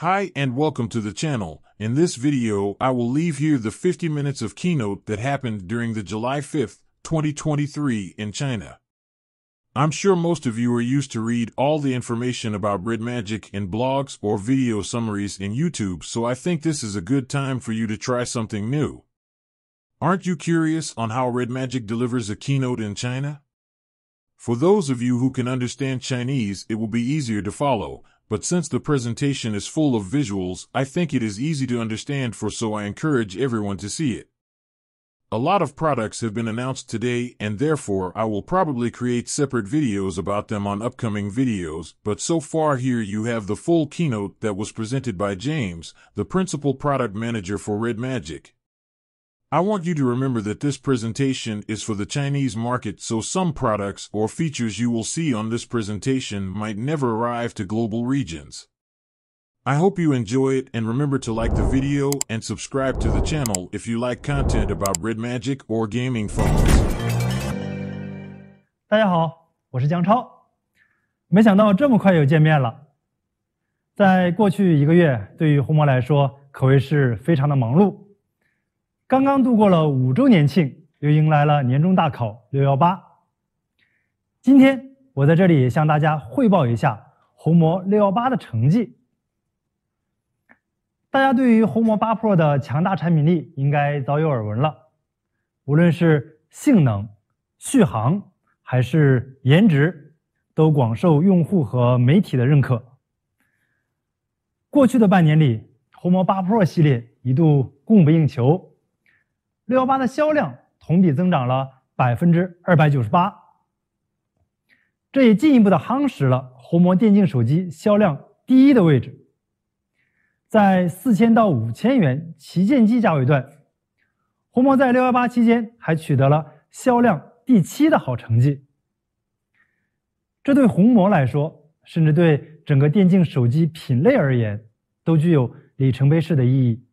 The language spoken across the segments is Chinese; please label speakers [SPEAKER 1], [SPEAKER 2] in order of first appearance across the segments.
[SPEAKER 1] Hi and welcome to the channel. In this video, I will leave here the 50 minutes of keynote that happened during the July 5, 2023 in China. I'm sure most of you are used to read all the information about Red Magic in blogs or video summaries in YouTube, so I think this is a good time for you to try something new. Aren't you curious on how Red Magic delivers a keynote in China? For those of you who can understand Chinese, it will be easier to follow but since the presentation is full of visuals, I think it is easy to understand for so I encourage everyone to see it. A lot of products have been announced today and therefore I will probably create separate videos about them on upcoming videos, but so far here you have the full keynote that was presented by James, the principal product manager for Red Magic, I want you to remember that this presentation is for the Chinese market, so some products or features you will see on this presentation might never arrive to global regions. I hope you enjoy it and remember to like the video and subscribe to the channel if you like content about Red Magic or gaming phones.
[SPEAKER 2] 大家好，我是姜超。没想到这么快又见面了。在过去一个月，对于红魔来说可谓是非常的忙碌。刚刚度过了五周年庆，又迎来了年终大考六幺八。今天我在这里向大家汇报一下红魔六幺八的成绩。大家对于红魔八 Pro 的强大产品力应该早有耳闻了，无论是性能、续航还是颜值，都广受用户和媒体的认可。过去的半年里，红魔八 Pro 系列一度供不应求。六幺八的销量同比增长了百分之二百九十八，这也进一步的夯实了红魔电竞手机销量第一的位置。在四千到五千元旗舰机价位段，红魔在六幺八期间还取得了销量第七的好成绩。这对红魔来说，甚至对整个电竞手机品类而言，都具有里程碑式的意义。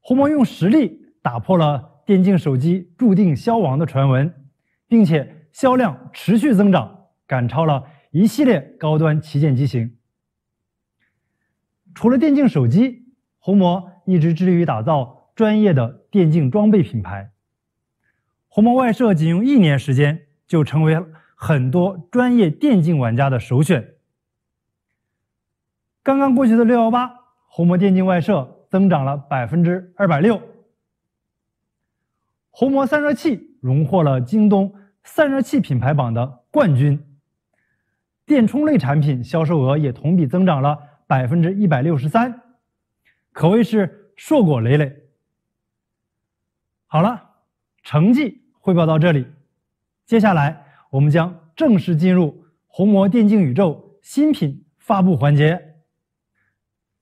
[SPEAKER 2] 红魔用实力。打破了电竞手机注定消亡的传闻，并且销量持续增长，赶超了一系列高端旗舰机型。除了电竞手机，红魔一直致力于打造专业的电竞装备品牌。红魔外设仅用一年时间就成为很多专业电竞玩家的首选。刚刚过去的六幺八，红魔电竞外设增长了百分之二百六。红魔散热器荣获了京东散热器品牌榜的冠军，电充类产品销售额也同比增长了百分之一百六十三，可谓是硕果累累。好了，成绩汇报到这里，接下来我们将正式进入红魔电竞宇宙新品发布环节。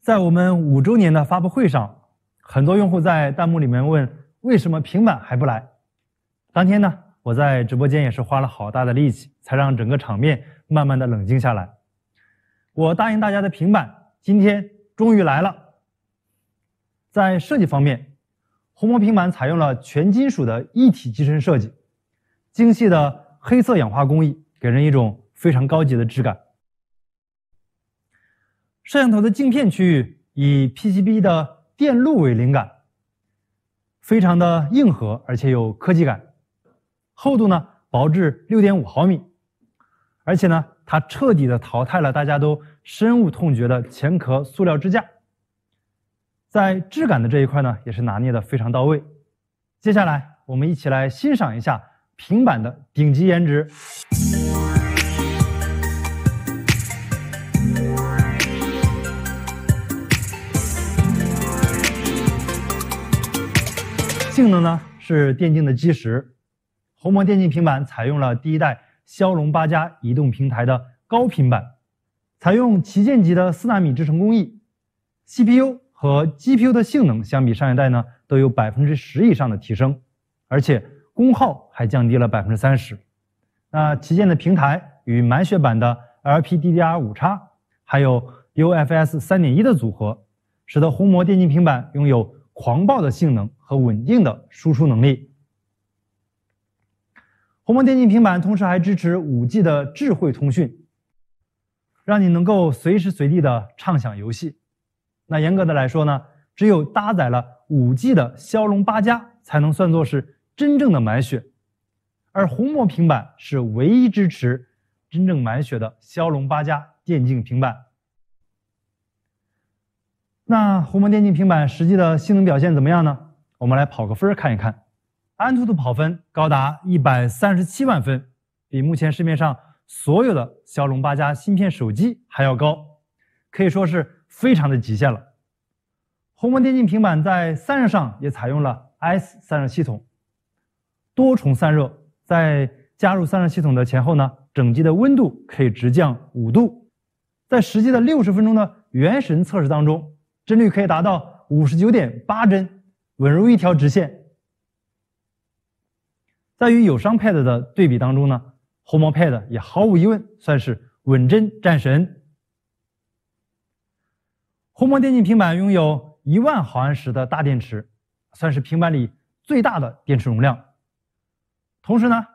[SPEAKER 2] 在我们五周年的发布会上，很多用户在弹幕里面问。为什么平板还不来？当天呢，我在直播间也是花了好大的力气，才让整个场面慢慢的冷静下来。我答应大家的平板，今天终于来了。在设计方面，鸿蒙平板采用了全金属的一体机身设计，精细的黑色氧化工艺，给人一种非常高级的质感。摄像头的镜片区域以 PCB 的电路为灵感。非常的硬核，而且有科技感，厚度呢薄至六点五毫米，而且呢它彻底的淘汰了大家都深恶痛绝的前壳塑料支架，在质感的这一块呢也是拿捏的非常到位，接下来我们一起来欣赏一下平板的顶级颜值。性能呢是电竞的基石，红魔电竞平板采用了第一代骁龙八加移动平台的高频版，采用旗舰级的四纳米制程工艺，CPU 和 GPU 的性能相比上一代呢都有百分之十以上的提升，而且功耗还降低了百分之三十。那旗舰的平台与满血版的 LPDDR 五叉还有 UFS 三点一的组合，使得红魔电竞平板拥有。狂暴的性能和稳定的输出能力。红魔电竞平板同时还支持五 G 的智慧通讯，让你能够随时随地的畅享游戏。那严格的来说呢，只有搭载了五 G 的骁龙八加才能算作是真正的满血，而红魔平板是唯一支持真正满血的骁龙八加电竞平板。那鸿蒙电竞平板实际的性能表现怎么样呢？我们来跑个分看一看。安兔兔跑分高达一百三十七万分，比目前市面上所有的骁龙八加芯片手机还要高，可以说是非常的极限了。鸿蒙电竞平板在散热上也采用了 S 散热系统，多重散热，在加入散热系统的前后呢，整机的温度可以直降五度。在实际的六十分钟的《原神》测试当中。帧率可以达到五十九点八帧，稳如一条直线。在与友商 Pad 的对比当中呢，红魔 Pad 也毫无疑问算是稳帧战神。红魔电竞平板拥有一万毫安时的大电池，算是平板里最大的电池容量。同时呢，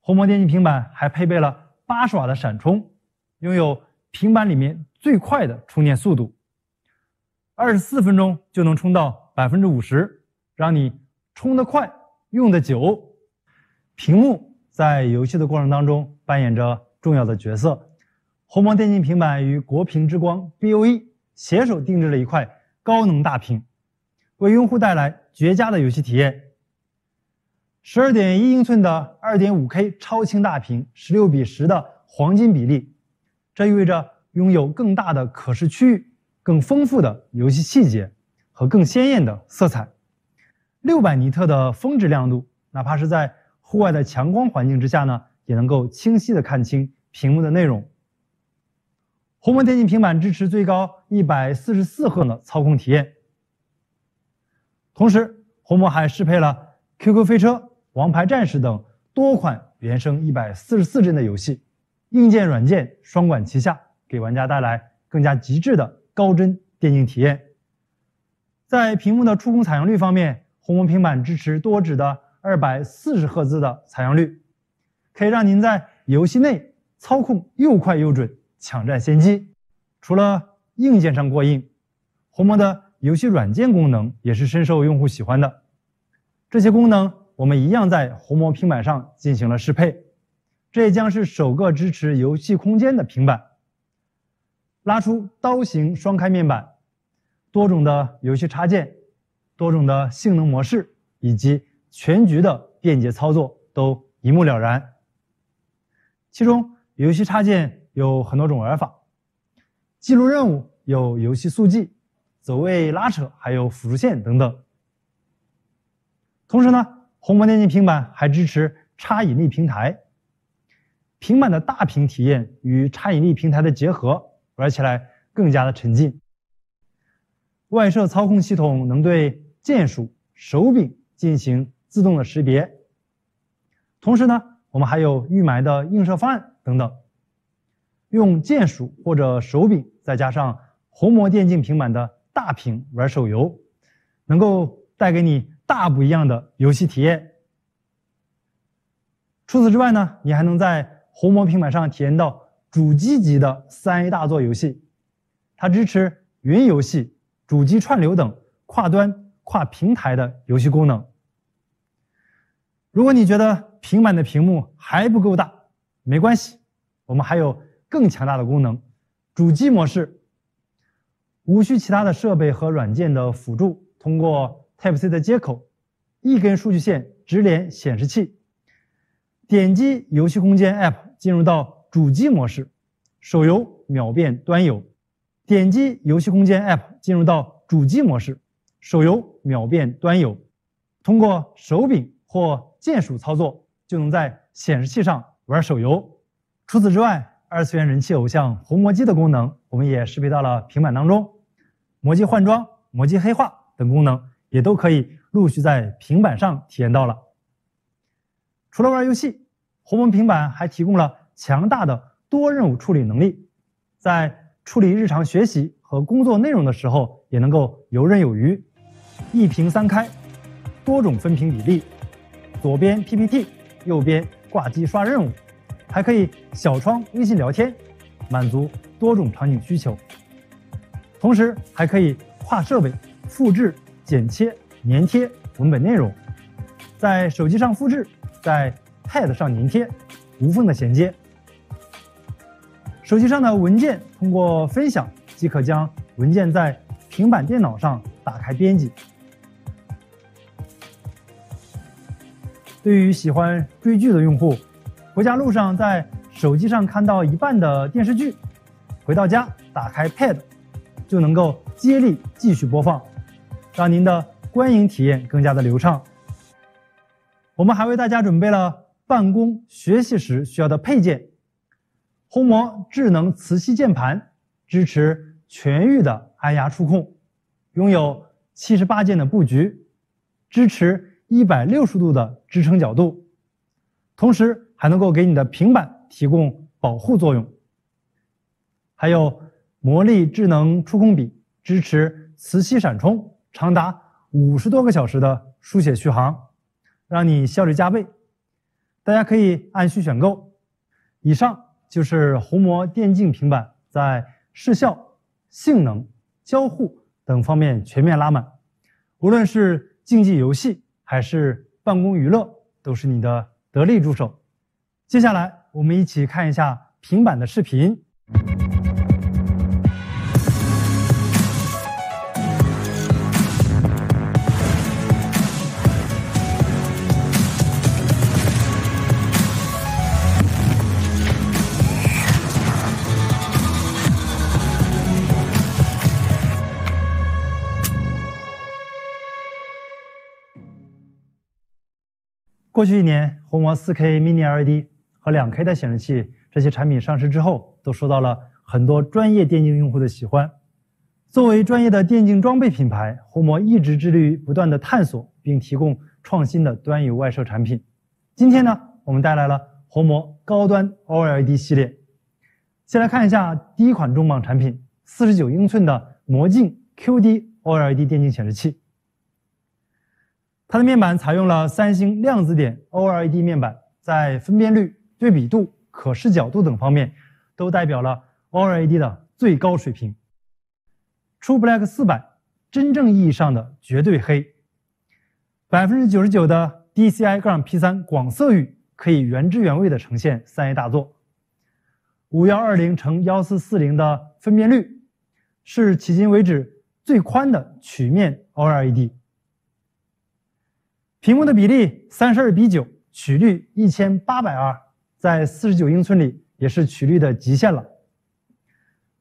[SPEAKER 2] 红魔电竞平板还配备了八十瓦的闪充，拥有平板里面最快的充电速度。二十四分钟就能充到百分之五十，让你充得快，用得久。屏幕在游戏的过程当中扮演着重要的角色。鸿蒙电竞平板与国屏之光 BOE 携手定制了一块高能大屏，为用户带来绝佳的游戏体验。十二点一英寸的二点五 K 超清大屏，十六比十的黄金比例，这意味着拥有更大的可视区域。更丰富的游戏细节和更鲜艳的色彩，六百尼特的峰值亮度，哪怕是在户外的强光环境之下呢，也能够清晰的看清屏幕的内容。红魔电竞平板支持最高一百四十四赫的操控体验，同时红魔还适配了 QQ 飞车、王牌战士等多款原生一百四十四帧的游戏，硬件软件双管齐下，给玩家带来更加极致的。高帧电竞体验，在屏幕的触控采样率方面，鸿蒙平板支持多指的二百四十赫兹的采样率，可以让您在游戏内操控又快又准，抢占先机。除了硬件上过硬，鸿蒙的游戏软件功能也是深受用户喜欢的。这些功能我们一样在鸿蒙平板上进行了适配，这也将是首个支持游戏空间的平板。拉出刀型双开面板，多种的游戏插件，多种的性能模式，以及全局的便捷操作都一目了然。其中游戏插件有很多种玩法，记录任务有游戏速记、走位拉扯，还有辅助线等等。同时呢，鸿蒙电竞平板还支持差引力平台，平板的大屏体验与差引力平台的结合。玩起来更加的沉浸。外设操控系统能对键鼠、手柄进行自动的识别，同时呢，我们还有预埋的映射方案等等。用键鼠或者手柄，再加上虹膜电竞平板的大屏玩手游，能够带给你大不一样的游戏体验。除此之外呢，你还能在虹膜平板上体验到。主机级的三 A 大作游戏，它支持云游戏、主机串流等跨端、跨平台的游戏功能。如果你觉得平板的屏幕还不够大，没关系，我们还有更强大的功能——主机模式。无需其他的设备和软件的辅助，通过 Type-C 的接口，一根数据线直连显示器，点击游戏空间 App 进入到。主机模式，手游秒变端游，点击游戏空间 App 进入到主机模式，手游秒变端游，通过手柄或键鼠操作就能在显示器上玩手游。除此之外，二次元人气偶像红魔机的功能，我们也识别到了平板当中，魔机换装、魔机黑化等功能也都可以陆续在平板上体验到了。除了玩游戏，鸿蒙平板还提供了。强大的多任务处理能力，在处理日常学习和工作内容的时候也能够游刃有余。一屏三开，多种分屏比例，左边 PPT，右边挂机刷任务，还可以小窗微信聊天，满足多种场景需求。同时还可以跨设备复制、剪切、粘贴文本内容，在手机上复制，在 Pad 上粘贴，无缝的衔接。手机上的文件通过分享，即可将文件在平板电脑上打开编辑。对于喜欢追剧的用户，回家路上在手机上看到一半的电视剧，回到家打开 Pad，就能够接力继续播放，让您的观影体验更加的流畅。我们还为大家准备了办公学习时需要的配件。红魔智能磁吸键盘支持全域的按压触控，拥有七十八键的布局，支持一百六十度的支撑角度，同时还能够给你的平板提供保护作用。还有魔力智能触控笔，支持磁吸闪充，长达五十多个小时的书写续航，让你效率加倍。大家可以按需选购。以上。就是红魔电竞平板在视效、性能、交互等方面全面拉满，无论是竞技游戏还是办公娱乐，都是你的得力助手。接下来，我们一起看一下平板的视频。过去一年，红魔 4K Mini LED 和 2K 的显示器，这些产品上市之后，都受到了很多专业电竞用户的喜欢。作为专业的电竞装备品牌，红魔一直致力于不断的探索并提供创新的端游外设产品。今天呢，我们带来了红魔高端 OLED 系列。先来看一下第一款重磅产品 ——49 英寸的魔镜 QD OLED 电竞显示器。它的面板采用了三星量子点 OLED 面板，在分辨率、对比度、可视角度等方面，都代表了 OLED 的最高水平。True Black 四百，真正意义上的绝对黑，百分之九十九的 DCI 杠 P 三广色域可以原汁原味的呈现三 A 大作。五幺二零乘幺四四零的分辨率，是迄今为止最宽的曲面 OLED。屏幕的比例三十二比九，曲率一千八百二，在四十九英寸里也是曲率的极限了。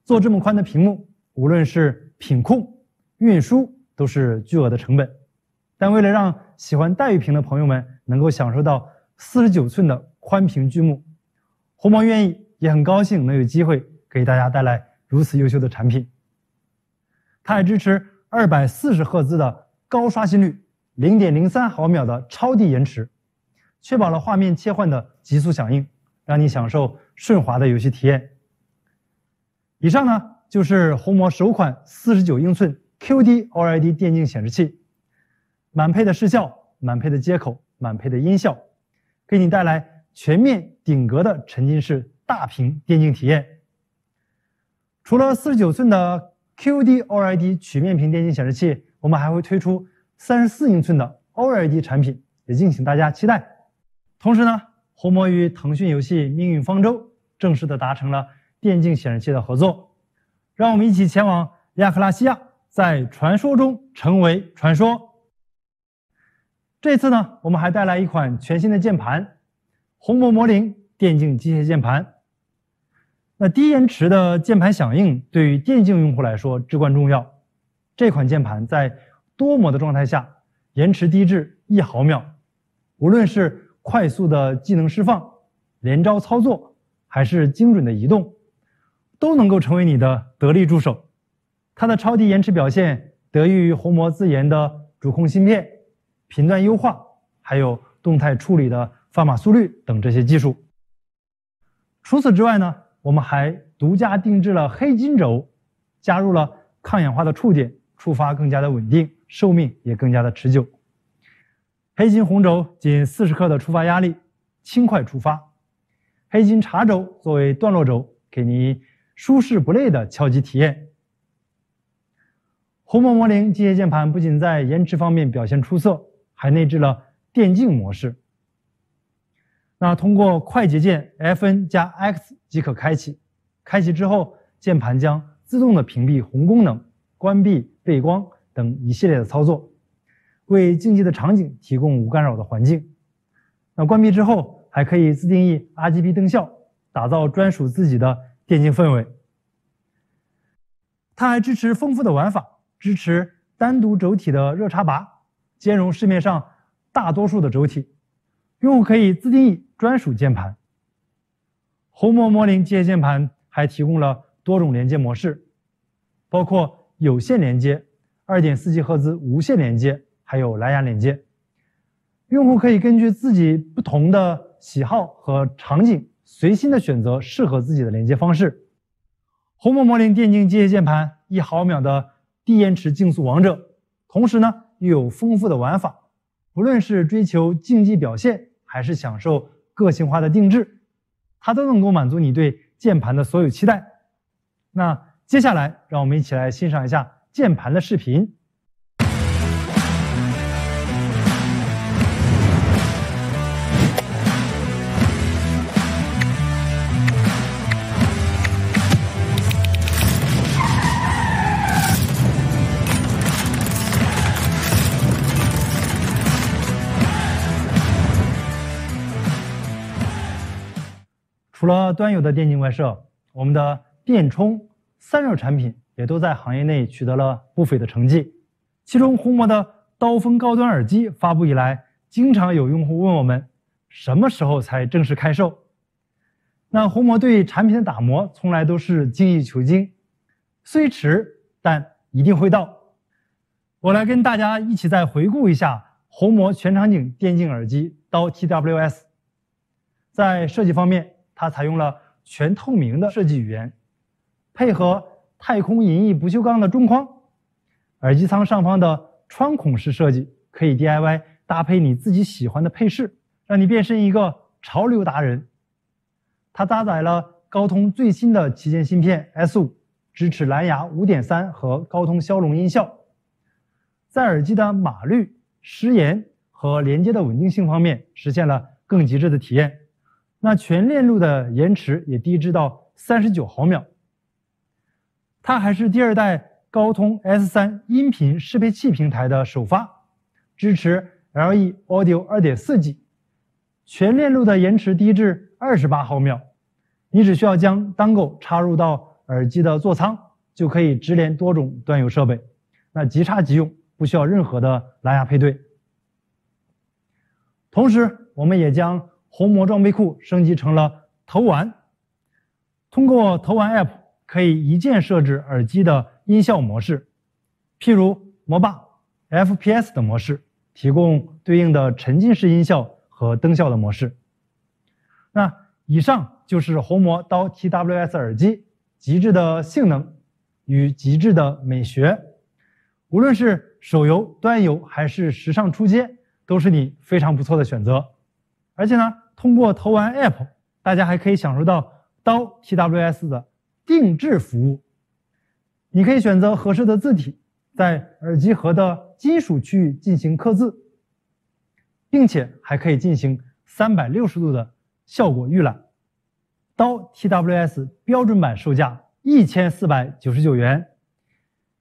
[SPEAKER 2] 做这么宽的屏幕，无论是品控、运输都是巨额的成本。但为了让喜欢鱼屏的朋友们能够享受到四十九寸的宽屏巨幕，鸿蒙愿意也很高兴能有机会给大家带来如此优秀的产品。它还支持二百四十赫兹的高刷新率。零点零三毫秒的超低延迟，确保了画面切换的极速响应，让你享受顺滑的游戏体验。以上呢就是红魔首款四十九英寸 QD-OLED 电竞显示器，满配的视效、满配的接口、满配的音效，给你带来全面顶格的沉浸式大屏电竞体验。除了四十九寸的 QD-OLED 曲面屏电竞显示器，我们还会推出。三十四英寸的 OLED 产品也敬请大家期待。同时呢，红魔与腾讯游戏《命运方舟》正式的达成了电竞显示器的合作，让我们一起前往亚克拉西亚，在传说中成为传说。这次呢，我们还带来一款全新的键盘——红魔魔灵电竞机械键盘。那低延迟的键盘响应对于电竞用户来说至关重要。这款键盘在。多模的状态下，延迟低至一毫秒。无论是快速的技能释放、连招操作，还是精准的移动，都能够成为你的得力助手。它的超低延迟表现得益于虹膜自研的主控芯片、频段优化，还有动态处理的发码速率等这些技术。除此之外呢，我们还独家定制了黑金轴，加入了抗氧化的触点，触发更加的稳定。寿命也更加的持久。黑金红轴仅四十克的触发压力，轻快出发；黑金茶轴作为段落轴，给你舒适不累的敲击体验。红魔魔铃机械键盘不仅在延迟方面表现出色，还内置了电竞模式。那通过快捷键 Fn 加 X 即可开启，开启之后键盘将自动的屏蔽红功能，关闭背光。等一系列的操作，为竞技的场景提供无干扰的环境。那关闭之后，还可以自定义 RGB 灯效，打造专属自己的电竞氛围。它还支持丰富的玩法，支持单独轴体的热插拔，兼容市面上大多数的轴体。用户可以自定义专属键盘。红魔魔灵机械键盘还提供了多种连接模式，包括有线连接。二点四 G 赫兹无线连接，还有蓝牙连接，用户可以根据自己不同的喜好和场景，随心的选择适合自己的连接方式。红魔魔灵电竞机械键盘，一毫秒的低延迟竞速王者，同时呢又有丰富的玩法，不论是追求竞技表现，还是享受个性化的定制，它都能够满足你对键盘的所有期待。那接下来，让我们一起来欣赏一下。键盘的视频。除了端游的电竞外设，我们的电充散热产品。也都在行业内取得了不菲的成绩。其中，红魔的刀锋高端耳机发布以来，经常有用户问我们什么时候才正式开售。那红魔对产品的打磨从来都是精益求精，虽迟但一定会到。我来跟大家一起再回顾一下红魔全场景电竞耳机刀 TWS。在设计方面，它采用了全透明的设计语言，配合。太空银翼不锈钢的中框，耳机仓上方的穿孔式设计可以 DIY 搭配你自己喜欢的配饰，让你变身一个潮流达人。它搭载了高通最新的旗舰芯片 S5，支持蓝牙5.3和高通骁龙音效，在耳机的码率、失延和连接的稳定性方面实现了更极致的体验。那全链路的延迟也低至到三十九毫秒。它还是第二代高通 S 三音频适配器平台的首发，支持 LE Audio 2.4G，全链路的延迟低至二十八毫秒。你只需要将 Dongle 插入到耳机的座舱，就可以直连多种端游设备，那即插即用，不需要任何的蓝牙配对。同时，我们也将红魔装备库升级成了投玩，通过投玩 App。可以一键设置耳机的音效模式，譬如魔霸 FPS 的模式，提供对应的沉浸式音效和灯效的模式。那以上就是红魔刀 TWS 耳机极致的性能与极致的美学，无论是手游、端游还是时尚出街，都是你非常不错的选择。而且呢，通过投玩 a p p 大家还可以享受到刀 TWS 的。定制服务，你可以选择合适的字体，在耳机盒的金属区域进行刻字，并且还可以进行三百六十度的效果预览。刀 TWS 标准版售价一千四百九十九元，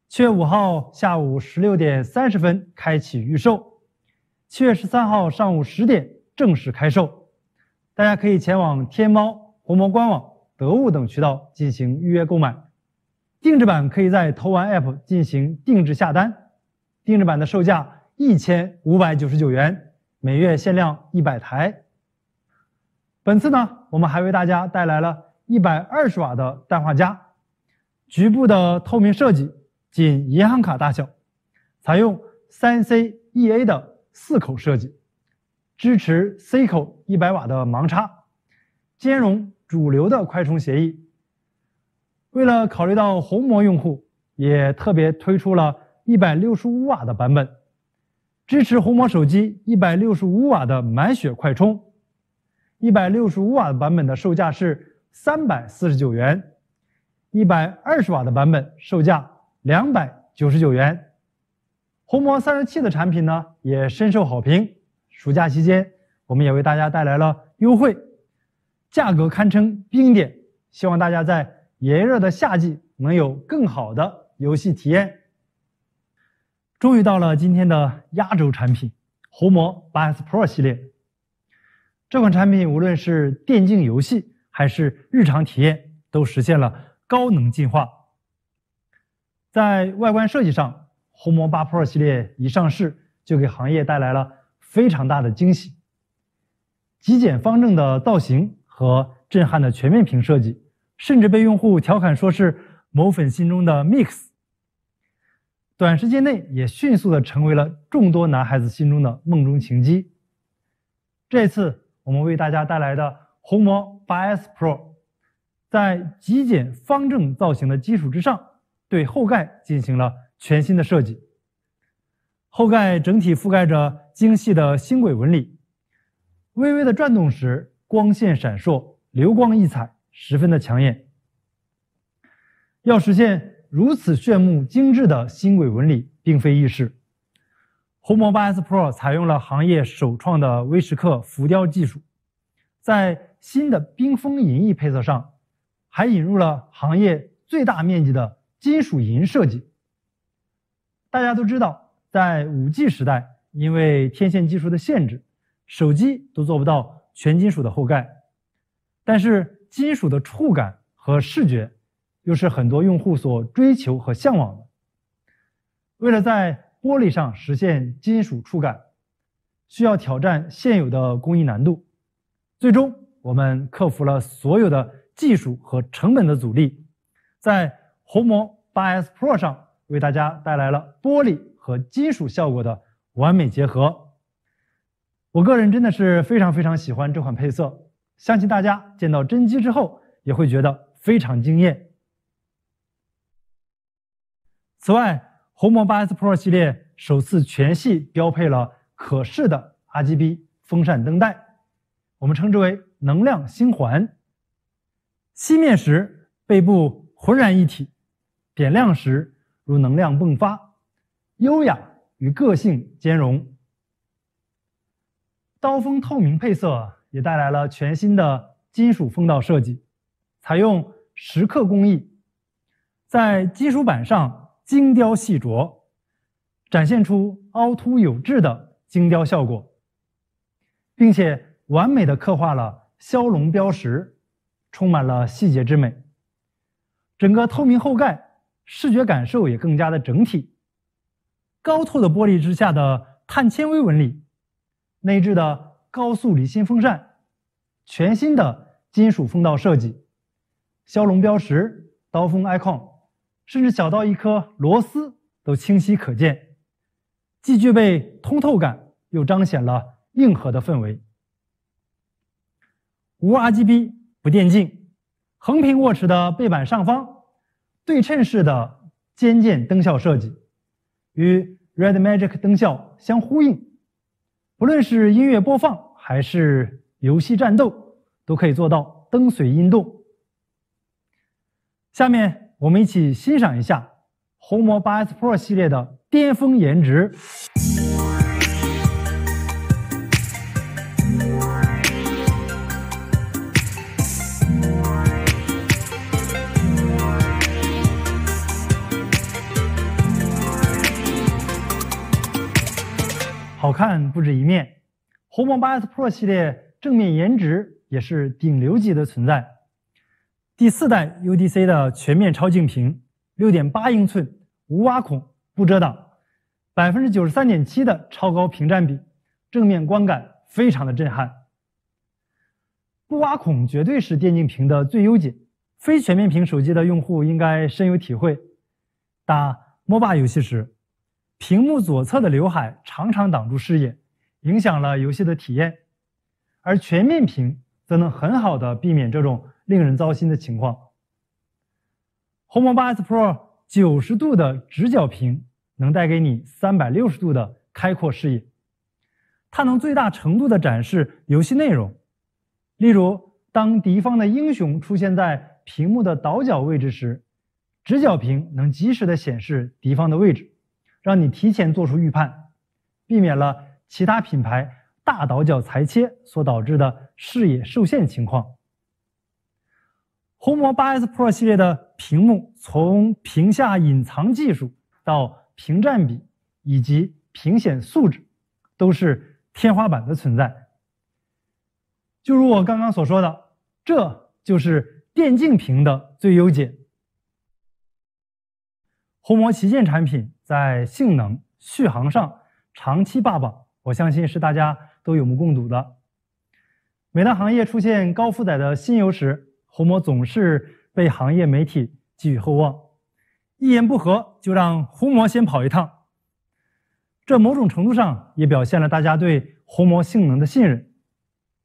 [SPEAKER 2] 七月五号下午十六点三十分开启预售，七月十三号上午十点正式开售。大家可以前往天猫红魔官网。得物等渠道进行预约购买，定制版可以在投玩 APP 进行定制下单，定制版的售价一千五百九十九元，每月限量一百台。本次呢，我们还为大家带来了一百二十瓦的氮化镓，局部的透明设计，仅银行卡大小，采用三 C E A 的四口设计，支持 C 口一百瓦的盲插，兼容。主流的快充协议，为了考虑到红魔用户，也特别推出了一百六十五瓦的版本，支持红魔手机一百六十五瓦的满血快充。一百六十五瓦版本的售价是三百四十九元，一百二十瓦的版本售价两百九十九元。红魔散热器的产品呢，也深受好评。暑假期间，我们也为大家带来了优惠。价格堪称冰点，希望大家在炎热的夏季能有更好的游戏体验。终于到了今天的压轴产品——红魔八 S Pro 系列。这款产品无论是电竞游戏还是日常体验，都实现了高能进化。在外观设计上，红魔八 Pro 系列一上市就给行业带来了非常大的惊喜。极简方正的造型。和震撼的全面屏设计，甚至被用户调侃说是某粉心中的 Mix。短时间内也迅速的成为了众多男孩子心中的梦中情机。这次我们为大家带来的红魔 8S Pro，在极简方正造型的基础之上，对后盖进行了全新的设计。后盖整体覆盖着精细的星轨纹理，微微的转动时。光线闪烁，流光溢彩，十分的抢眼。要实现如此炫目精致的新轨纹理，并非易事。红魔八 S Pro 采用了行业首创的威士克浮雕技术，在新的冰封银翼配色上，还引入了行业最大面积的金属银设计。大家都知道，在五 G 时代，因为天线技术的限制，手机都做不到。全金属的后盖，但是金属的触感和视觉又是很多用户所追求和向往的。为了在玻璃上实现金属触感，需要挑战现有的工艺难度。最终，我们克服了所有的技术和成本的阻力，在红魔 8S Pro 上为大家带来了玻璃和金属效果的完美结合。我个人真的是非常非常喜欢这款配色，相信大家见到真机之后也会觉得非常惊艳。此外，红魔八 S Pro 系列首次全系标配了可视的 RGB 风扇灯带，我们称之为“能量星环”。熄灭时，背部浑然一体；点亮时，如能量迸发，优雅与个性兼容。刀锋透明配色也带来了全新的金属风道设计，采用蚀刻工艺，在金属板上精雕细琢，展现出凹凸有致的精雕效果，并且完美的刻画了骁龙标识，充满了细节之美。整个透明后盖视觉感受也更加的整体。高透的玻璃之下的碳纤维纹理。内置的高速离心风扇，全新的金属风道设计，骁龙标识、刀锋 icon，甚至小到一颗螺丝都清晰可见，既具备通透感，又彰显了硬核的氛围。无 RGB 不电竞，横屏握持的背板上方，对称式的尖键灯效设计，与 Red Magic 灯效相呼应。不论是音乐播放还是游戏战斗，都可以做到灯随音动。下面我们一起欣赏一下红魔八 S Pro 系列的巅峰颜值。好看不止一面，鸿蒙八 S Pro 系列正面颜值也是顶流级的存在。第四代 UDC 的全面超净屏，六点八英寸，无挖孔不遮挡，百分之九十三点七的超高屏占比，正面观感非常的震撼。不挖孔绝对是电竞屏的最优解，非全面屏手机的用户应该深有体会，打 MOBA 游戏时。屏幕左侧的刘海常常挡住视野，影响了游戏的体验。而全面屏则能很好的避免这种令人糟心的情况。红魔八 S Pro 90度的直角屏能带给你360度的开阔视野，它能最大程度的展示游戏内容。例如，当敌方的英雄出现在屏幕的倒角位置时，直角屏能及时的显示敌方的位置。让你提前做出预判，避免了其他品牌大倒角裁切所导致的视野受限情况。红魔八 S Pro 系列的屏幕，从屏下隐藏技术到屏占比以及屏显素质，都是天花板的存在。就如我刚刚所说的，这就是电竞屏的最优解。红魔旗舰产品在性能、续航上长期霸榜，我相信是大家都有目共睹的。每当行业出现高负载的新游时，红魔总是被行业媒体寄予厚望，一言不合就让红魔先跑一趟。这某种程度上也表现了大家对红魔性能的信任。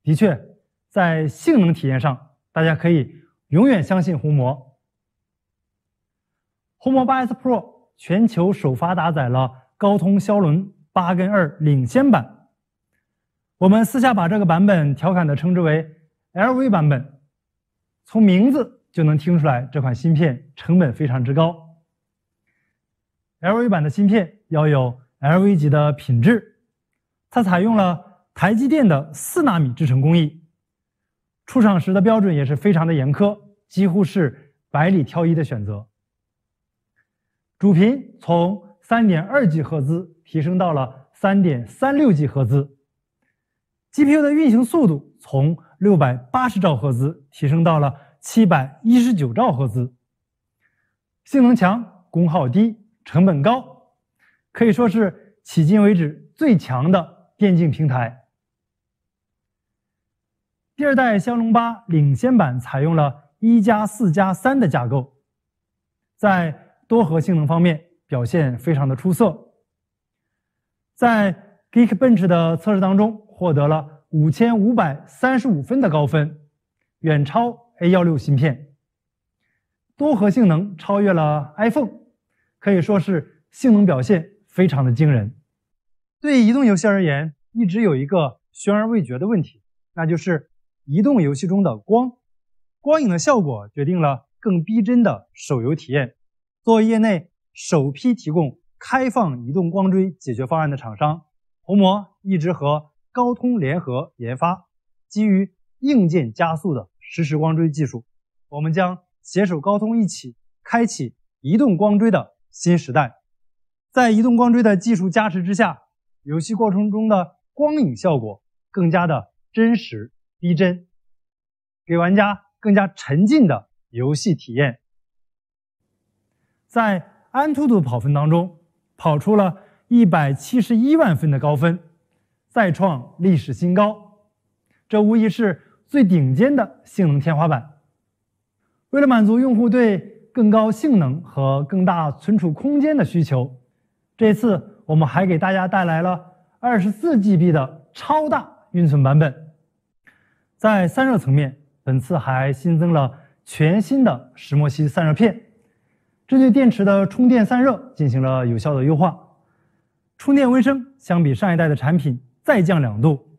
[SPEAKER 2] 的确，在性能体验上，大家可以永远相信红魔。红魔八 S Pro 全球首发搭载了高通骁龙八 Gen 二领先版，我们私下把这个版本调侃的称之为 LV 版本，从名字就能听出来这款芯片成本非常之高。LV 版的芯片要有 LV 级的品质，它采用了台积电的四纳米制程工艺，出厂时的标准也是非常的严苛，几乎是百里挑一的选择。主频从三点二 G 赫兹提升到了三点三六 G 赫兹，GPU 的运行速度从六百八十兆赫兹提升到了七百一十九兆赫兹，性能强、功耗低、成本高，可以说是迄今为止最强的电竞平台。第二代骁龙八领先版采用了一加四加三的架构，在。多核性能方面表现非常的出色，在 Geekbench 的测试当中获得了五千五百三十五分的高分，远超 A16 芯片。多核性能超越了 iPhone，可以说是性能表现非常的惊人。对移动游戏而言，一直有一个悬而未决的问题，那就是移动游戏中的光、光影的效果决定了更逼真的手游体验。作为业内首批提供开放移动光追解决方案的厂商，虹膜一直和高通联合研发基于硬件加速的实时光追技术。我们将携手高通一起开启移动光追的新时代。在移动光追的技术加持之下，游戏过程中的光影效果更加的真实逼真，给玩家更加沉浸的游戏体验。在安兔兔跑分当中，跑出了一百七十一万分的高分，再创历史新高。这无疑是最顶尖的性能天花板。为了满足用户对更高性能和更大存储空间的需求，这次我们还给大家带来了二十四 GB 的超大运存版本。在散热层面，本次还新增了全新的石墨烯散热片。针对电池的充电散热进行了有效的优化，充电温升相比上一代的产品再降两度。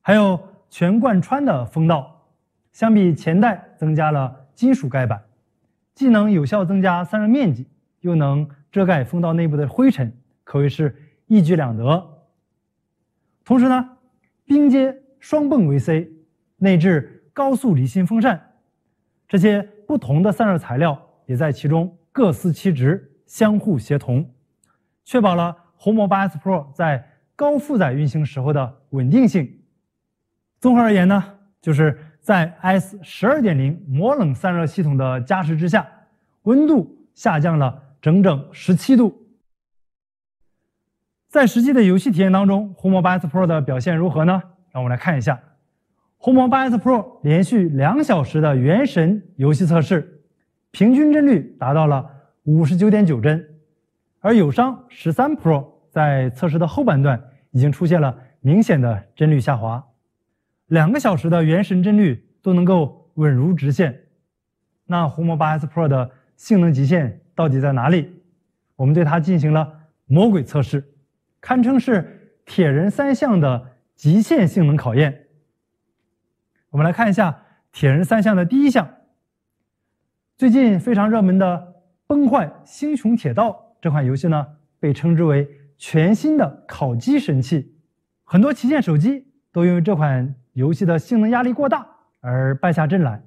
[SPEAKER 2] 还有全贯穿的风道，相比前代增加了金属盖板，既能有效增加散热面积，又能遮盖风道内部的灰尘，可谓是一举两得。同时呢，冰阶双泵 VC，内置高速离心风扇，这些不同的散热材料。也在其中各司其职，相互协同，确保了红魔八 S Pro 在高负载运行时候的稳定性。综合而言呢，就是在 S 十二点零模冷散热系统的加持之下，温度下降了整整十七度。在实际的游戏体验当中，红魔八 S Pro 的表现如何呢？让我们来看一下，红魔八 S Pro 连续两小时的《原神》游戏测试。平均帧率达到了五十九点九帧，而友商十三 Pro 在测试的后半段已经出现了明显的帧率下滑。两个小时的《原神》帧率都能够稳如直线，那红魔八 S Pro 的性能极限到底在哪里？我们对它进行了魔鬼测试，堪称是铁人三项的极限性能考验。我们来看一下铁人三项的第一项。最近非常热门的《崩坏星穹铁道》这款游戏呢，被称之为全新的烤鸡神器。很多旗舰手机都因为这款游戏的性能压力过大而败下阵来，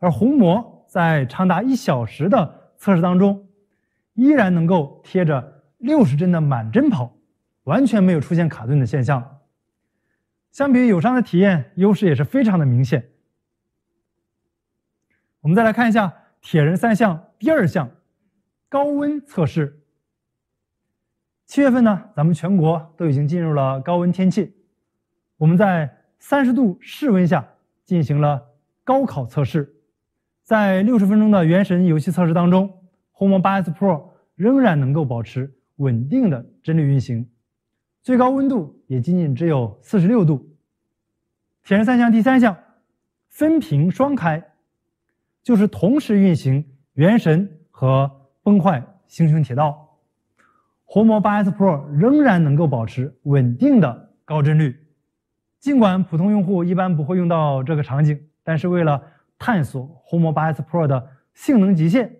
[SPEAKER 2] 而红魔在长达一小时的测试当中，依然能够贴着六十帧的满帧跑，完全没有出现卡顿的现象。相比于友商的体验，优势也是非常的明显。我们再来看一下。铁人三项第二项，高温测试。七月份呢，咱们全国都已经进入了高温天气。我们在三十度室温下进行了高考测试，在六十分钟的《原神》游戏测试当中，鸿蒙八 S Pro 仍然能够保持稳定的帧率运行，最高温度也仅仅只有四十六度。铁人三项第三项，分屏双开。就是同时运行《原神》和《崩坏：星穹铁道》，红魔八 S Pro 仍然能够保持稳定的高帧率。尽管普通用户一般不会用到这个场景，但是为了探索红魔八 S Pro 的性能极限，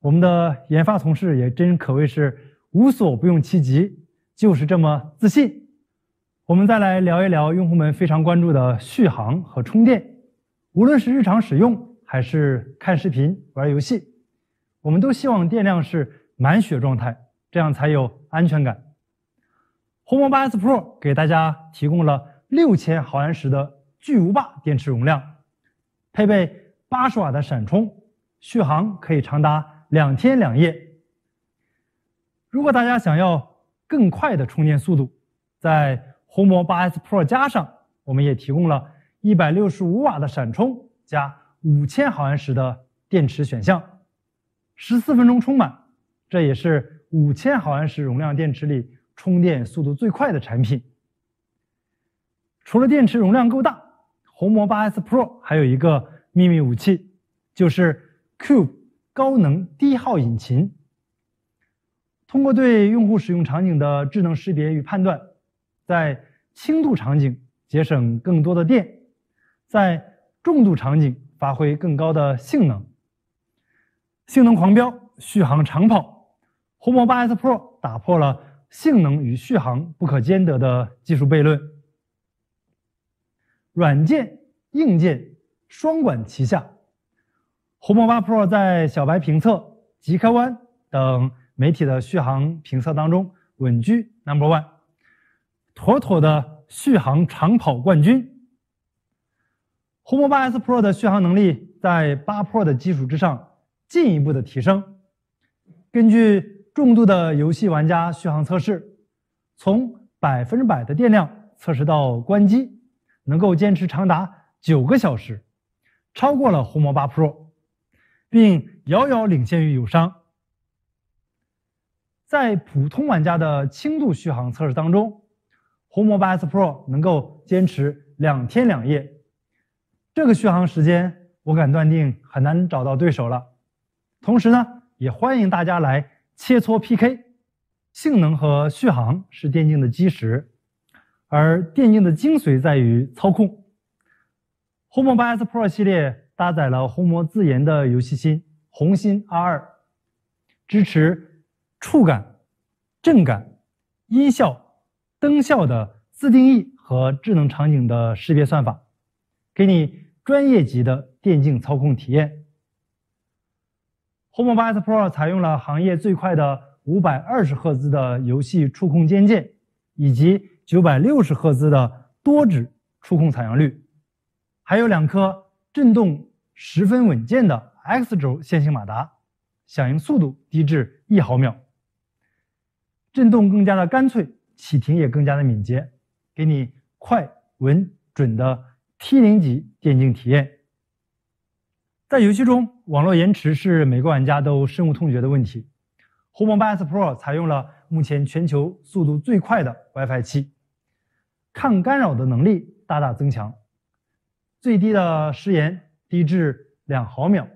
[SPEAKER 2] 我们的研发同事也真可谓是无所不用其极，就是这么自信。我们再来聊一聊用户们非常关注的续航和充电，无论是日常使用。还是看视频、玩游戏，我们都希望电量是满血状态，这样才有安全感。红魔 8S Pro 给大家提供了六千毫安时的巨无霸电池容量，配备八十瓦的闪充，续航可以长达两天两夜。如果大家想要更快的充电速度，在红魔 8S Pro 加上，我们也提供了一百六十五瓦的闪充加。五千毫安时的电池选项，十四分钟充满，这也是五千毫安时容量电池里充电速度最快的产品。除了电池容量够大，红魔八 S Pro 还有一个秘密武器，就是 Q 高能低耗引擎。通过对用户使用场景的智能识别与判断，在轻度场景节省更多的电，在重度场景。发挥更高的性能，性能狂飙，续航长跑，红魔八 S Pro 打破了性能与续航不可兼得的技术悖论。软件、硬件双管齐下，红魔八 Pro 在小白评测、极客湾等媒体的续航评测当中稳居 Number One，妥妥的续航长跑冠军。红魔八 S Pro 的续航能力在八 Pro 的基础之上进一步的提升。根据重度的游戏玩家续航测试，从百分之百的电量测试到关机，能够坚持长达九个小时，超过了红魔八 Pro，并遥遥领先于友商。在普通玩家的轻度续航测试当中，红魔八 S Pro 能够坚持两天两夜。这个续航时间，我敢断定很难找到对手了。同时呢，也欢迎大家来切磋 PK。性能和续航是电竞的基石，而电竞的精髓在于操控。红魔八 S Pro 系列搭载了红魔自研的游戏芯红心 R 二，支持触感、震感、音效、灯效的自定义和智能场景的识别算法，给你。专业级的电竞操控体验。Home m a Pro 采用了行业最快的五百二十赫兹的游戏触控肩键，以及九百六十赫兹的多指触控采样率，还有两颗震动十分稳健的 X 轴线性马达，响应速度低至一毫秒，震动更加的干脆，启停也更加的敏捷，给你快、稳、准的。T 零级电竞体验，在游戏中，网络延迟是每个玩家都深恶痛绝的问题。鸿蒙八 S Pro 采用了目前全球速度最快的 WiFi 七，抗干扰的能力大大增强，最低的时延低至两毫秒。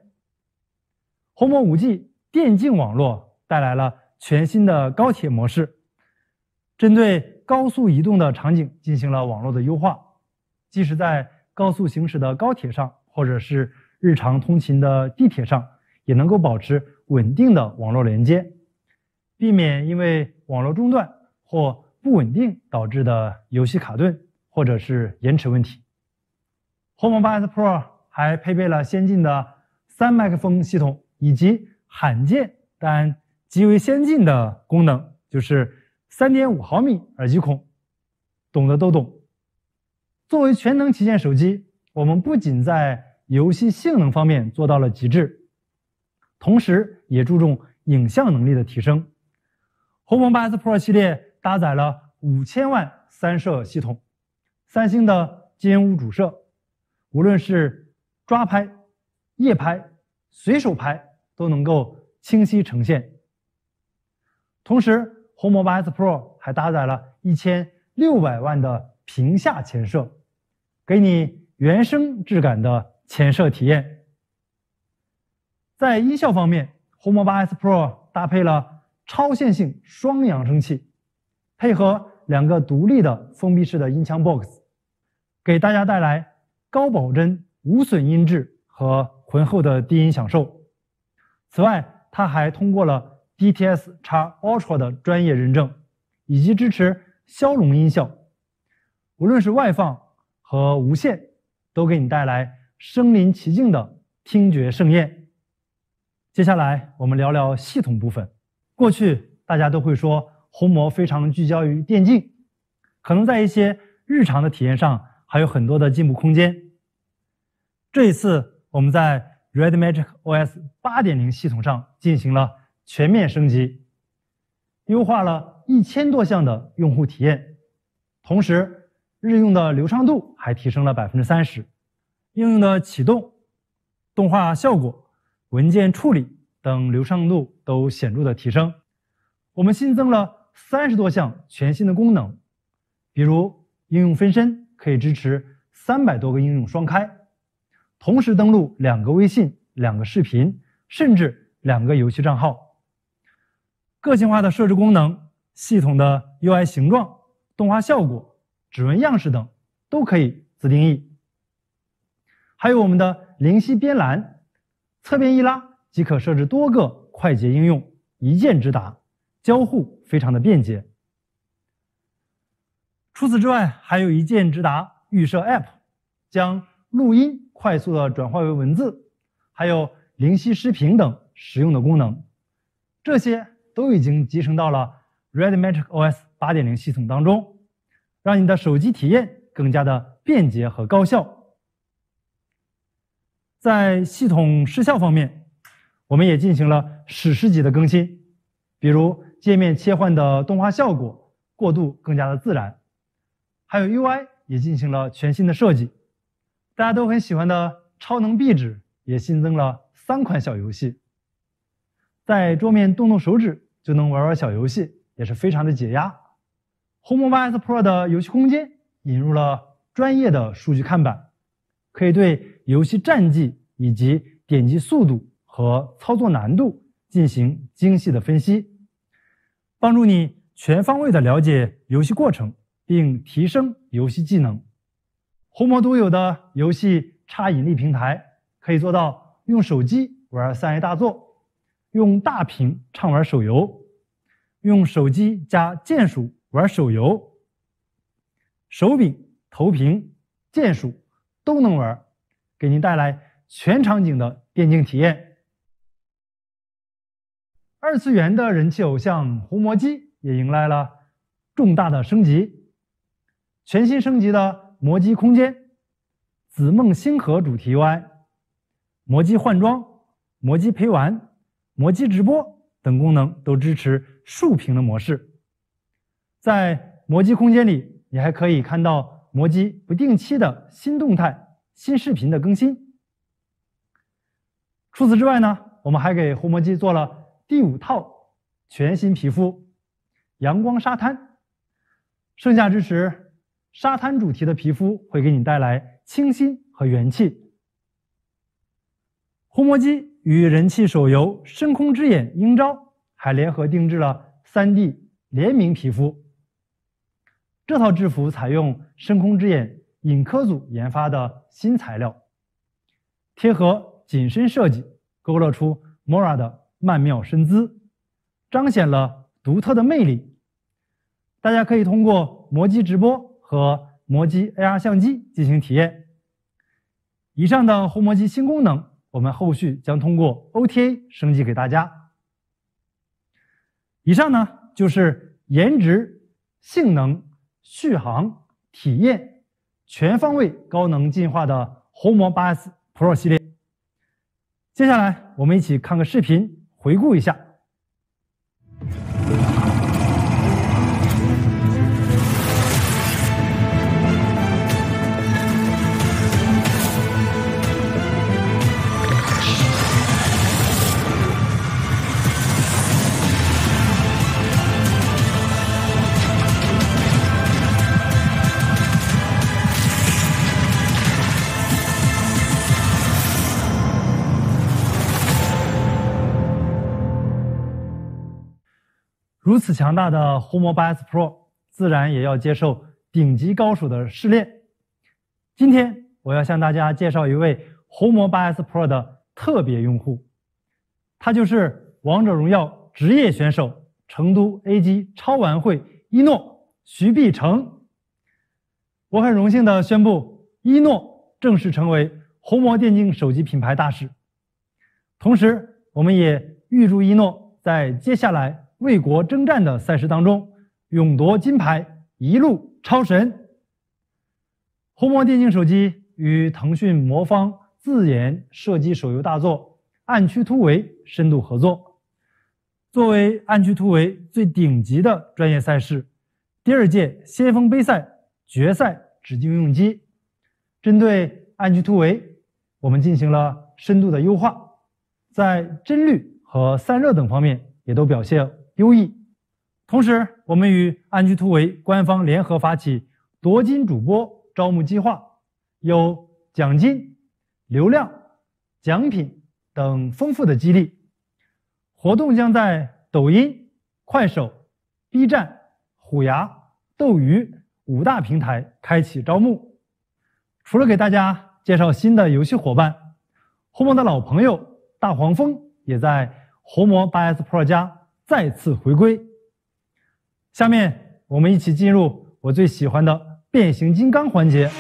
[SPEAKER 2] 鸿蒙五 G 电竞网络带来了全新的高铁模式，针对高速移动的场景进行了网络的优化。即使在高速行驶的高铁上，或者是日常通勤的地铁上，也能够保持稳定的网络连接，避免因为网络中断或不稳定导致的游戏卡顿或者是延迟问题。鸿蒙八 p o s Pro 还配备了先进的三麦克风系统，以及罕见但极为先进的功能，就是三点五毫米耳机孔，懂的都懂。作为全能旗舰手机，我们不仅在游戏性能方面做到了极致，同时也注重影像能力的提升。鸿蒙八 S Pro 系列搭载了五千万三摄系统，三星的金屋主摄，无论是抓拍、夜拍、随手拍都能够清晰呈现。同时，鸿蒙八 S Pro 还搭载了一千六百万的屏下前摄。给你原生质感的潜摄体验。在音效方面，红魔八 S Pro 搭配了超线性双扬声器，配合两个独立的封闭式的音腔 box，给大家带来高保真无损音质和浑厚的低音享受。此外，它还通过了 DTS 叉 Ultra 的专业认证，以及支持骁龙音效。无论是外放，和无线都给你带来身临其境的听觉盛宴。接下来我们聊聊系统部分。过去大家都会说红魔非常聚焦于电竞，可能在一些日常的体验上还有很多的进步空间。这一次我们在 Red Magic OS 8.0系统上进行了全面升级，优化了一千多项的用户体验，同时。日用的流畅度还提升了百分之三十，应用的启动、动画效果、文件处理等流畅度都显著的提升。我们新增了三十多项全新的功能，比如应用分身可以支持三百多个应用双开，同时登录两个微信、两个视频，甚至两个游戏账号。个性化的设置功能、系统的 UI 形状、动画效果。指纹样式等都可以自定义，还有我们的灵犀边栏，侧边一拉即可设置多个快捷应用，一键直达，交互非常的便捷。除此之外，还有一键直达预设 App，将录音快速的转化为文字，还有灵犀视频等实用的功能，这些都已经集成到了 Red Magic OS 8.0系统当中。让你的手机体验更加的便捷和高效。在系统失效方面，我们也进行了史诗级的更新，比如界面切换的动画效果过渡更加的自然，还有 UI 也进行了全新的设计。大家都很喜欢的超能壁纸也新增了三款小游戏，在桌面动动手指就能玩玩小游戏，也是非常的解压。红魔八 S Pro 的游戏空间引入了专业的数据看板，可以对游戏战绩、以及点击速度和操作难度进行精细的分析，帮助你全方位的了解游戏过程，并提升游戏技能。红魔独有的游戏差引力平台可以做到用手机玩三 A 大作，用大屏畅玩手游，用手机加键鼠。玩手游，手柄、投屏、键鼠都能玩，给您带来全场景的电竞体验。二次元的人气偶像胡魔机也迎来了重大的升级，全新升级的魔机空间、紫梦星河主题 UI、魔机换装、魔机陪玩、魔机直播等功能都支持竖屏的模式。在魔机空间里，你还可以看到魔机不定期的新动态、新视频的更新。除此之外呢，我们还给红魔机做了第五套全新皮肤——阳光沙滩。盛夏之时，沙滩主题的皮肤会给你带来清新和元气。红魔机与人气手游《深空之眼》英招还联合定制了三 D 联名皮肤。这套制服采用深空之眼影科组研发的新材料，贴合紧身设计，勾勒出 Mora 的曼妙身姿，彰显了独特的魅力。大家可以通过模机直播和模机 AR 相机进行体验。以上的红魔机新功能，我们后续将通过 OTA 升级给大家。以上呢，就是颜值、性能。续航体验全方位高能进化的红魔八 S Pro 系列。接下来，我们一起看个视频，回顾一下。如此强大的红魔八 S Pro，自然也要接受顶级高手的试炼。今天我要向大家介绍一位红魔八 S Pro 的特别用户，他就是王者荣耀职业选手成都 AG 超玩会一诺徐碧成。我很荣幸的宣布，一诺正式成为红魔电竞手机品牌大使。同时，我们也预祝一诺在接下来。为国征战的赛事当中，勇夺金牌，一路超神。红魔电竞手机与腾讯魔方自研射击手游大作《暗区突围》深度合作。作为《暗区突围》最顶级的专业赛事，第二届先锋杯赛决赛指定用机。针对《暗区突围》，我们进行了深度的优化，在帧率和散热等方面也都表现。优异。同时，我们与安居突围官方联合发起夺金主播招募计划，有奖金、流量、奖品等丰富的激励。活动将在抖音、快手、B 站、虎牙、斗鱼五大平台开启招募。除了给大家介绍新的游戏伙伴，红魔的老朋友大黄蜂也在红魔八 S Pro 加。再次回归。下面，我们一起进入我最喜欢的变形金刚环节。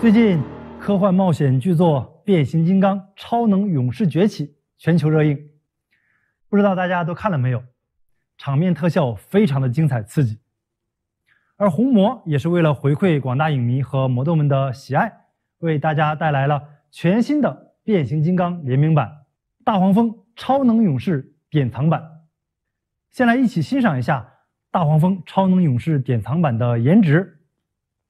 [SPEAKER 2] 最近，科幻冒险巨作《变形金刚：超能勇士崛起》。全球热映，不知道大家都看了没有？场面特效非常的精彩刺激。而红魔也是为了回馈广大影迷和魔豆们的喜爱，为大家带来了全新的变形金刚联名版《大黄蜂超能勇士典藏版》。先来一起欣赏一下《大黄蜂超能勇士典藏版》的颜值。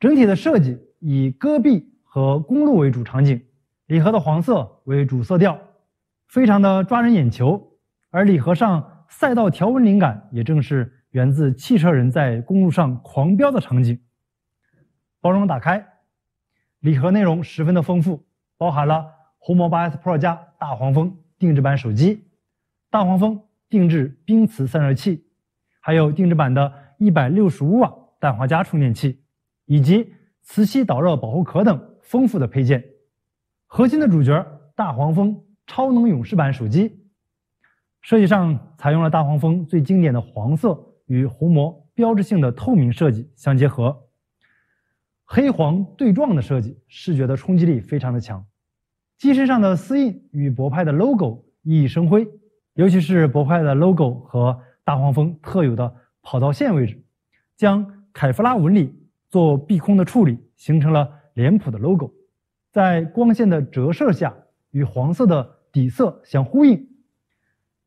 [SPEAKER 2] 整体的设计以戈壁和公路为主场景，礼盒的黄色为主色调。非常的抓人眼球，而礼盒上赛道条纹灵感也正是源自汽车人在公路上狂飙的场景。包装打开，礼盒内容十分的丰富，包含了红魔八 S Pro 加大黄蜂定制版手机、大黄蜂定制冰瓷散热器，还有定制版的165瓦氮化镓充电器，以及磁吸导热保护壳等丰富的配件。核心的主角大黄蜂。超能勇士版手机，设计上采用了大黄蜂最经典的黄色与虹膜标志性的透明设计相结合，黑黄对撞的设计，视觉的冲击力非常的强。机身上的丝印与博派的 logo 熠熠生辉，尤其是博派的 logo 和大黄蜂特有的跑道线位置，将凯夫拉纹理做避空的处理，形成了脸谱的 logo，在光线的折射下与黄色的。底色相呼应，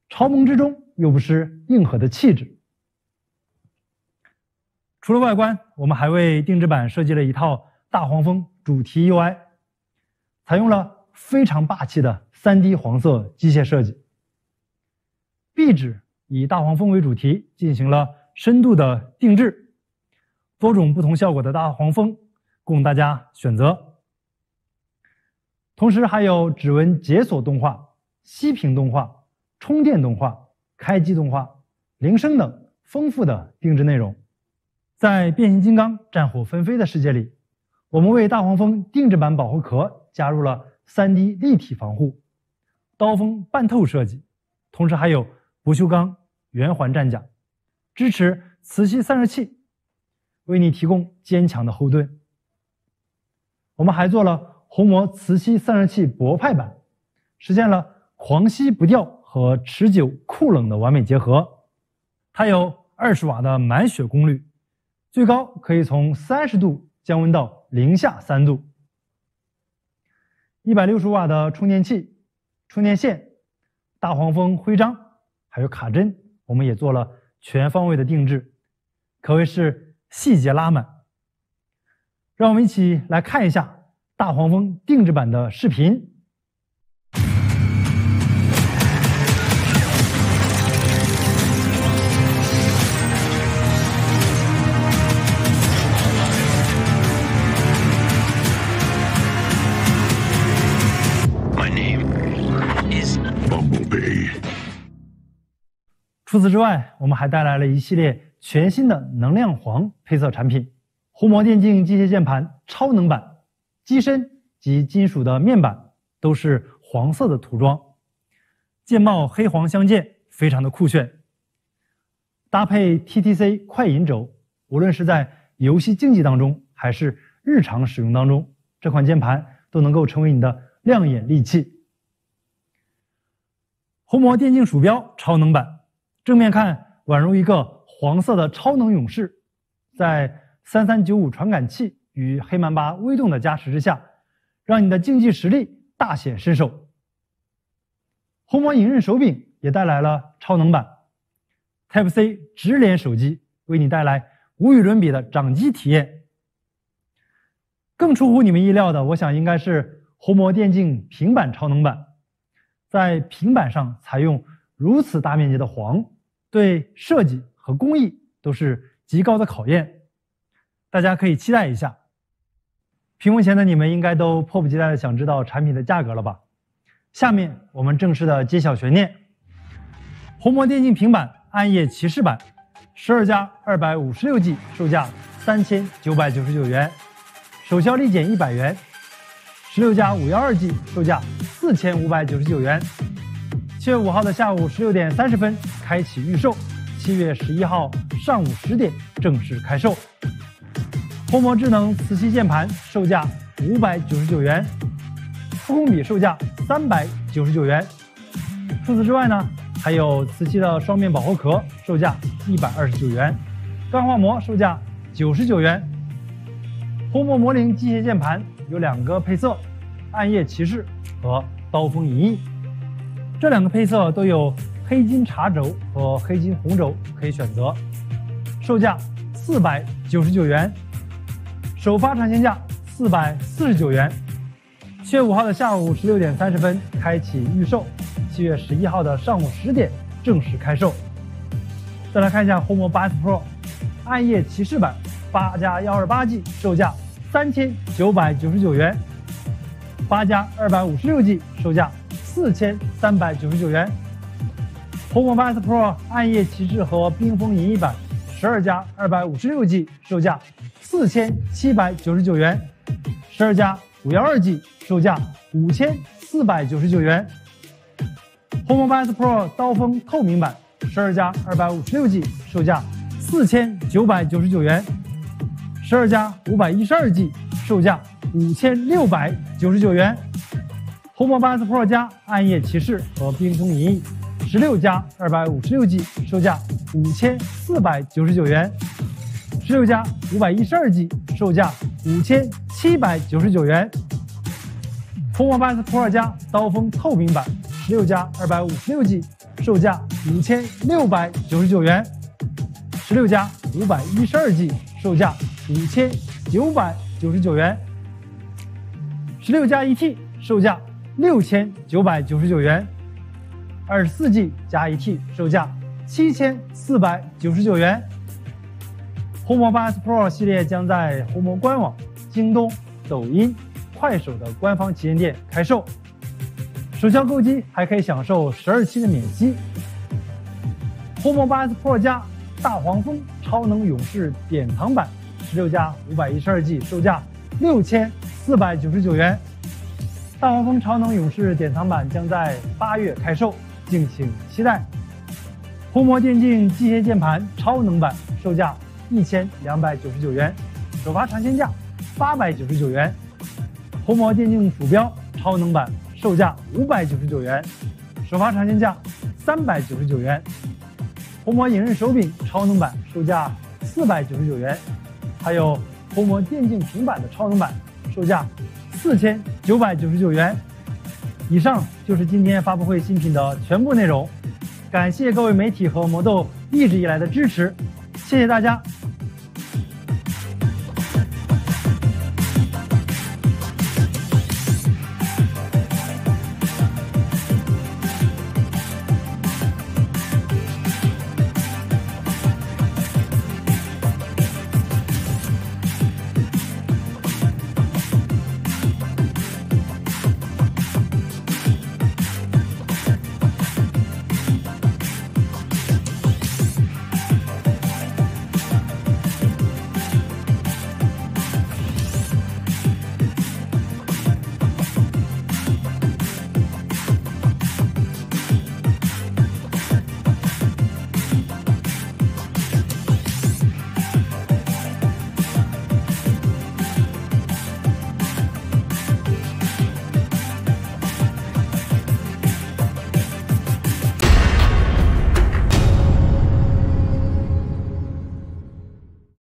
[SPEAKER 2] 潮萌之中又不失硬核的气质。除了外观，我们还为定制版设计了一套大黄蜂主题 UI，采用了非常霸气的三 D 黄色机械设计。壁纸以大黄蜂为主题进行了深度的定制，多种不同效果的大黄蜂供大家选择。同时还有指纹解锁动画、息屏动画、充电动画、开机动画、铃声等丰富的定制内容。在变形金刚战火纷飞的世界里，我们为大黄蜂定制版保护壳加入了 3D 立体防护、刀锋半透设计，同时还有不锈钢圆环战甲，支持磁吸散热器，为你提供坚强的后盾。我们还做了。红魔磁吸散热器博派版，实现了狂吸不掉和持久酷冷的完美结合。它有二十瓦的满血功率，最高可以从三十度降温到零下三度。一百六十瓦的充电器、充电线、大黄蜂徽章，还有卡针，我们也做了全方位的定制，可谓是细节拉满。让我们一起来看一下。大黄蜂定制版的视频。除此之外，我们还带来了一系列全新的能量黄配色产品：红魔电竞机械键盘超能版。机身及金属的面板都是黄色的涂装，键帽黑黄相间，非常的酷炫。搭配 TTC 快银轴，无论是在游戏竞技当中，还是日常使用当中，这款键盘都能够成为你的亮眼利器。红魔电竞鼠标超能版，正面看宛如一个黄色的超能勇士，在三三九五传感器。与黑曼巴微动的加持之下，让你的竞技实力大显身手。红魔影刃手柄也带来了超能版，Type C 直连手机为你带来无与伦比的掌机体验。更出乎你们意料的，我想应该是红魔电竞平板超能版，在平板上采用如此大面积的黄，对设计和工艺都是极高的考验，大家可以期待一下。屏幕前的你们应该都迫不及待的想知道产品的价格了吧？下面我们正式的揭晓悬念。红魔电竞平板暗夜骑士版，十二加二百五十六 G，售价三千九百九十九元，首销立减一百元；十六加五幺二 G，售价四千五百九十九元。七月五号的下午十六点三十分开启预售，七月十一号上午十点正式开售。红魔智能磁吸键盘售价五百九十九元，触控笔售价三百九十九元。除此之外呢，还有磁吸的双面保护壳，售价一百二十九元，钢化膜售价九十九元。红魔魔灵机械键盘有两个配色，暗夜骑士和刀锋银翼，这两个配色都有黑金茶轴和黑金红轴可以选择，售价四百九十九元。首发尝鲜价四百四十九元，七月五号的下午十六点三十分开启预售，七月十一号的上午十点正式开售。再来看一下红魔八 S Pro，暗夜骑士版八加幺二八 G 售价三千九百九十九元，八加二百五十六 G 售价四千三百九十九元。红魔八 S Pro 暗夜骑士和冰封银翼版十二加二百五十六 G 售价。四千七百九十九元，十二加五幺二 G，售价五千四百九十九元。红魔八 S Pro 刀锋透明版，十二加二百五十六 G，售价四千九百九十九元，十二加五百一十二 G，售价五千六百九十九元。红魔八 S Pro 加暗夜骑士和冰封银翼，十六加二百五十六 G，售价五千四百九十九元。十六加五百一十二 G，售价五千七百九十九元。Poco 红魔八 S Pro 加刀锋透明版，十六加二百五十六 G，售价五千六百九十九元。十六加五百一十二 G，售价五千九百九十九元。十六加一 T，售价六千九百九十九元。二十四 G 加一 T，售价七千四百九十九元。红魔八 S Pro 系列将在红魔官网、京东、抖音、快手的官方旗舰店开售，首销购机还可以享受十二期的免息。红魔八 S Pro 加大黄蜂超能勇士典藏版十六加五百一十二 G，售价六千四百九十九元。大黄蜂超能勇士典藏版将在八月开售，敬请期待。红魔电竞机械键盘超能版售价。一千两百九十九元，首发尝鲜价八百九十九元；红魔电竞鼠标超能版售价五百九十九元，首发尝鲜价三百九十九元；红魔影刃手柄超能版售价四百九十九元，还有红魔电竞平板的超能版售价四千九百九十九元。以上就是今天发布会新品的全部内容，感谢各位媒体和魔豆一直以来的支持，谢谢大家。